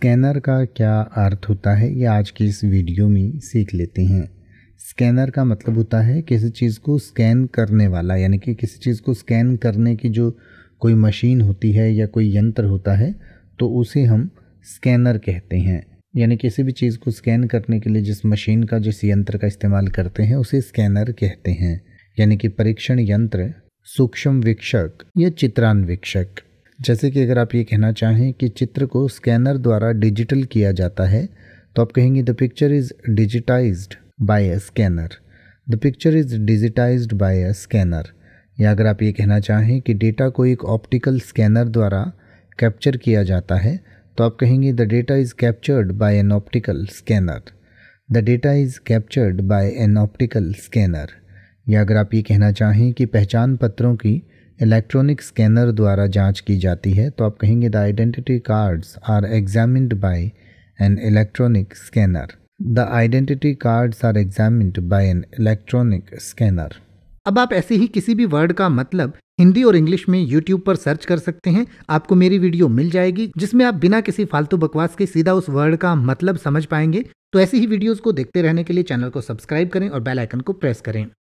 scanner का क्या अर्थ होता है ये आज की इस वीडियो में सीख लेते हैं स्कैनर का मतलब होता है किसी चीज़ को स्कैन करने वाला यानी कि किसी चीज़ को स्कैन करने की जो कोई मशीन होती है या कोई यंत्र होता है तो उसे हम स्कैनर कहते हैं यानी किसी भी चीज़ को स्कैन करने के लिए जिस मशीन का जिस यंत्र का इस्तेमाल करते हैं उसे स्कैनर कहते हैं यानी कि परीक्षण यंत्र सूक्ष्म वीक्षक या चित्रान्वीक्षक जैसे कि अगर आप ये कहना चाहें कि चित्र को स्कैनर द्वारा डिजिटल किया जाता है तो आप कहेंगे the picture is digitised by a scanner the picture is digitised by a scanner या अगर आप ये कहना चाहें कि डेटा को एक ऑप्टिकल स्कैनर द्वारा कैप्चर किया जाता है तो आप कहेंगे the data is captured by an optical scanner the data is captured by an optical scanner या अगर आप ये कहना चाहें कि पहचान पत्रों की इलेक्ट्रॉनिक स्कैनर द्वारा जांच की जाती है तो आप कहेंगे the identity cards are examined by an electronic scanner the identity cards are examined by an electronic scanner अब आप ऐसे ही किसी भी वर्ड का मतलब हिंदी और इंग्लिश में यूट्यूब पर सर्च कर सकते हैं आपको मेरी वीडियो मिल जाएगी जिसमें आप बिना किसी फालतू बकवास के सीधा उस वर्ड का मतलब समझ पाएंगे तो ऐसी ही वीडियोस को देखते रहने के लिए चैनल को सब्सक्राइब करें और बेल आइकन को प्रेस करें